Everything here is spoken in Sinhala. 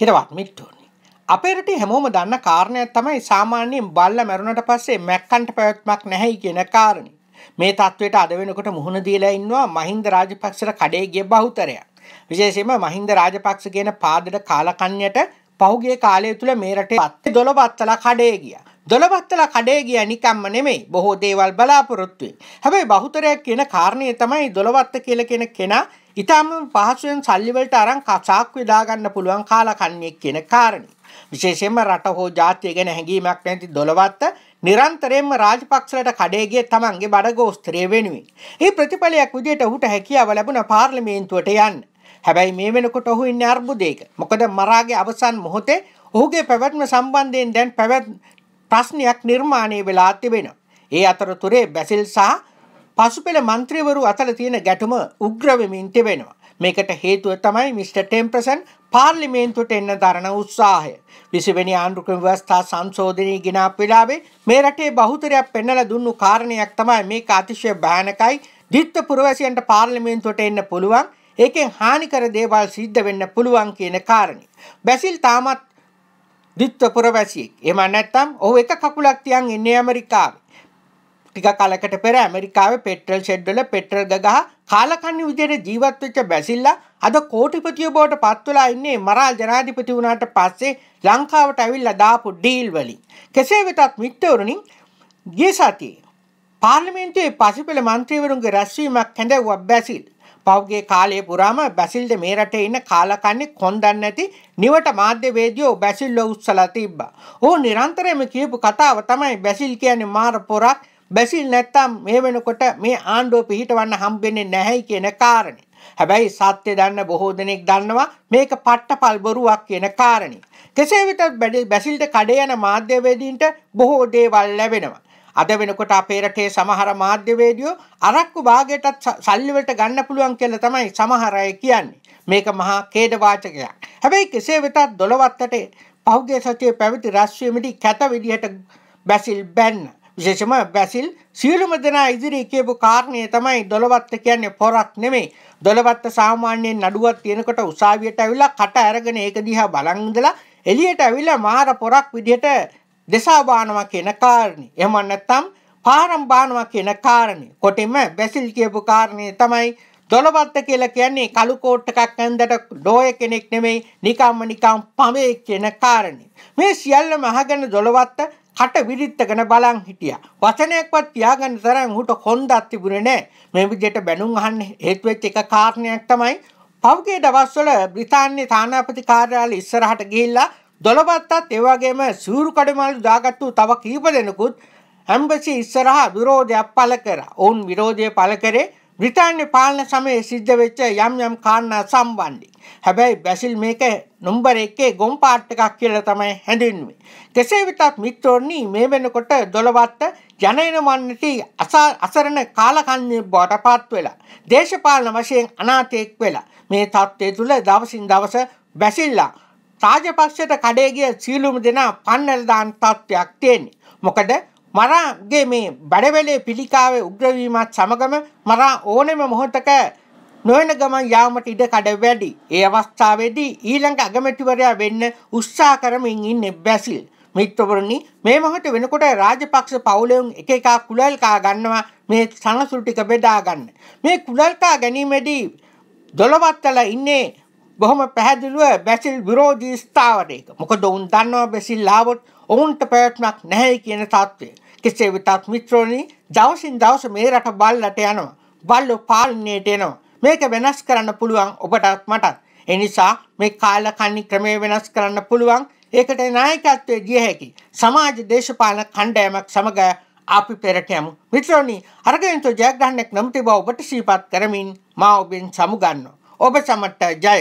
හිරවත් මිට්ටෝනි. අපේරට හැමෝම දන්න කාරණය තමයි සාමාන්‍යයෙන් බල්ල මැරුණට පස්සේ මැක්කන්ට පැවැත්මක් නැහැයි කියන කාරණ. මේ තත්වයට අද වෙනකොට මුහුණ දීලා ඉන්නවා මහින්ද රාජපක්ෂට කඩේ ගිය බහුතරය. විශේෂයෙන්ම මහින්ද රාජපක්ෂ කියන පාදට කාලකන්්‍යට පහුගේ කාලය තුළ මේ රටේ අත්ති දොළබත්තලා කඩේ ගියා. දොළබත්තල කඩේ ගිය නිකම්ම නෙමෙයි බොහෝ දේවල් බලාපොරොත්තුවේ. හැබැයි බහුතරයක් කියන කාරණය තමයි දොළවත්ත කියල කෙන කෙනා ඉතාම පහසුවෙන් සල්ලිවලට අරන් කසාක් විදාගන්න පුළුවන් කාලකන්ණියෙක් කියන කාරණේ. විශේෂයෙන්ම රට හෝ ජාතිය ගැන හැඟීමක් නැති දොළවත්ත නිරන්තරයෙන්ම රාජපක්ෂලට කඩේගේ තමන්ගේ බඩගෝස්ත්‍රය වෙනුවෙන්. ඒ ප්‍රතිඵලයක් විදියට ඔහුට හැකියාව ලැබුණ පාර්ලිමේන්තුවට යන්න. හැබැයි මේ වෙනකොට ඔහු ඉන්නේ අර්බුදයක. මොකද මරාගේ අවසන් මොහොතේ ඔහුගේ පැවැත්ම සම්බන්ධයෙන් දැන් පැවැත් ප්‍රශ්නයක් නිර්මාණය වෙලා තිබෙනවා. ඒ අතරතුරේ බැසිල් සහ පසුපෙළ මන්ත්‍රීවරු අතර තියෙන ගැටුම උග්‍රවමින් තිබෙනවා. මේකට හේතුව තමයි මිට. ටෙම්ප්‍රසන් පාර්ලිමේන්තුවට එන්න දරන උත්සාහය. විසිවැනි ආණ්ඩුක්‍රම ව්‍යවස්ථා සංශෝධනය ගෙනාපු වෙලාවේ මේ රටේ බහුතරයක් පෙන්නලා දුන්නු කාරණයක් තමයි මේක අතිශය භයානකයි. දිත්ත පුරවැසියන්ට පාර්ලිමේන්තුවට එන්න පුළුවන්. ඒකෙන් හානිකර දේවල් සිද්ධ වෙන්න පුළුවන් කියන කාරණේ. බැසිල් තාමත් දිත්ත පුරවැසියෙක්. එහෙම නැත්නම් ඔහු එක කකුලක් තියන් ඉන්නේ ඇමරිකාවේ. ටික කාලකට පෙර ඇමරිකාව පෙට්‍රල් ෂෙඩ්වල පෙට්‍රල් ගහ කාලකන්න විදියට ජීවත්වෙච්ච බැසිල්ලා අද කෝටිපතිය බෝට පත්වලා ඉන්නේ මරා ජනාධිපති වුණාට පස්සේ ලංකාවට ඇවිල්ලා දාපු ඩීල් වලින්. කෙසේ වෙතත් මිත්තවරුණින් ගිය සතියේ පාර්ලිමේන්තුවේ පසිපෙළ මන්ත්‍රීවරුන්ගේ රැස්වීමක් කැඳවුවා බැසිල්. පව්ගේ කාලය පුරාම බැසිල්ද මේ රටේ ඉන්න කාලකන්නේ කොන්දන්න ඇති නිවට මාධ්‍යවේදියෝ බැසිල්ලෝ උත්සලා තිබ්බා. ඕ නිරන්තරයම කියපු කතාව තමයි බැසිල් කියන්නේ මාර පොරක් බැසිල් නැත්තම් මේ වෙනකොට මේ ආණ්ඩුව පිහිටවන්න හම්බෙන්නේ නැහැයි කියන කාරණේ. හැබැයි සත්‍ය දන්න බොහෝ දෙනෙක් දන්නවා මේක පට්ටපල් බොරුවක් කියන කාරණේ. කෙසේ වෙතත් බැසිල්ට කඩේ යන මාධ්‍යවේදීන්ට බොහෝ දේවල් ලැබෙනවා. අද වෙනකොට අපේ රටේ සමහර මාධ්‍යවේදියෝ අරක්කු භාගයටත් සල්ලි වලට ගන්න පුළුවන් කියලා තමයි සමහර අය කියන්නේ. මේක මහා ඛේදවාචකයක්. හැබැයි කෙසේ වෙතත් 12 වත්තට පහුගිය සතියේ පැවති රාශ්‍රියමිටි කැත විදිහට බැසිල් බැන්නා. විශේෂම බැසිල් සියලුම දෙනා ඉදිරි කියපු කාරණය තමයි දොළවත්ත කියන්නේ පොරක් නෙමේ දොළවත්ත සාමාන්‍යයෙන් නඩුවත් තියෙනකොට උසාවියට ඇවිල්ලා කට අරගෙන ඒක දිහා බලන් ඉඳලා එළියට ඇවිල්ලා මාර පොරක් විදිහට දෙසා බානවා කියන කාරණේ. එහෙම නැත්නම් පාරම් බානවා කියන කාරණේ. කොටින්ම බැසිල් කියපු කාරණේ තමයි දොළබත්ත කියලා කියන්නේ කළු කෝට් එකක් ඇඳට ඩෝය කෙනෙක් නෙමෙයි නිකම්ම නිකම් පමේ කියන කාරණේ. මේ සියල්ලම අහගෙන දොළබත්ත කට විරිත්තගෙන බලන් හිටියා. වචනයක්වත් පියාගන්න තරම් හුට කොන්දක් තිබුණේ නැහැ. මේ විදිහට බැනුම් අහන්න හේතු වෙච්ච එක කාරණයක් තමයි පෞගේ දවස්වල බ්‍රිතාන්‍ය තානාපති කාර්යාලය ඉස්සරහට ගිහිල්ලා දොළබත්තත් ඒ වගේම සූරු කඩමාළු දාගත්තු තව කීප දෙනෙකුත් ඇම්බසි ඉස්සරහා විරෝධයක් පළ කරා. ඔවුන් විරෝධය පළ කරේ බ්‍රිතාන්‍ය පාලන සමයේ සිද්ධ වෙච්ච යම් යම් කාරණා සම්බන්ධයෙන්. හැබැයි බැසිල් මේක නම්බර 1 ගොම් පාට් එකක් කියලා තමයි හැඳින්වෙන්නේ. කෙසේ වෙතත් මිත්‍රෝනි මේ වෙනකොට 12ත් ජනයන මන්නටි අසරණ කාලකන්ණිය බවට පත් වෙලා දේශපාලන වශයෙන් අනාථයෙක් වෙලා මේ තත්ත්වය තුල දවසින් දවස බැසිල්ලා රාජපක්ෂයට කඩේ ගිය සීලුම දෙනා පන්නල් දාන තත්ත්වයක් තියෙන්නේ. මොකද මරාගේ මේ බඩවැලේ පිළිකාවේ උග්‍රවීමත් සමගම මරා ඕනෙම මොහොතක නොවන ගමන් යාමට ඉඩ කඩ වැඩි. ඒ අවස්ථාවේදී ඊළඟ අගමැතිවරයා වෙන්න උත්සාහ කරමින් ඉන්නේ බැසිල්. මිත්‍රවරුනි මේ මොහොත වෙනකොට රාජපක්ෂ පවුලෙන් එක එකා කුලල්කා ගන්නවා මේ සනසුළු ටික බෙදා ගන්න. මේ කුලල්කා ගැනීමේදී දොළවත්තල ඉන්නේ බොහොම පැහැදිලිව බැසිල් විරෝධී ස්ථාවරයක. මොකද ඔවුන් දන්නවා බැසිල් ආවොත් ඔවුන්ට පැවැත්මක් නැහැ කියන තත්ත්වය. කෙසේ වෙතත් මිත්‍රෝනි දවසින් දවස මේ රට බල්ලට යනවා. බල්ලෝ පාලනයට එනවා. මේක වෙනස් කරන්න පුළුවන් ඔබටත් මටත්. එනිසා මේ කාල කන්නි ක්‍රමය වෙනස් කරන්න පුළුවන් ඒකට නායකත්වය ගිය හැකි. සමාජ දේශපාලන කණ්ඩෑමක් සමඟ අපි පෙරට යමු. මිත්‍රෝනි අරගයන්තු ජයග්‍රහණයක් නම්ති බව ඔබට සීපත් කරමින් මා ඔබෙන් සමුගන්න. ඔබ සමට ජය.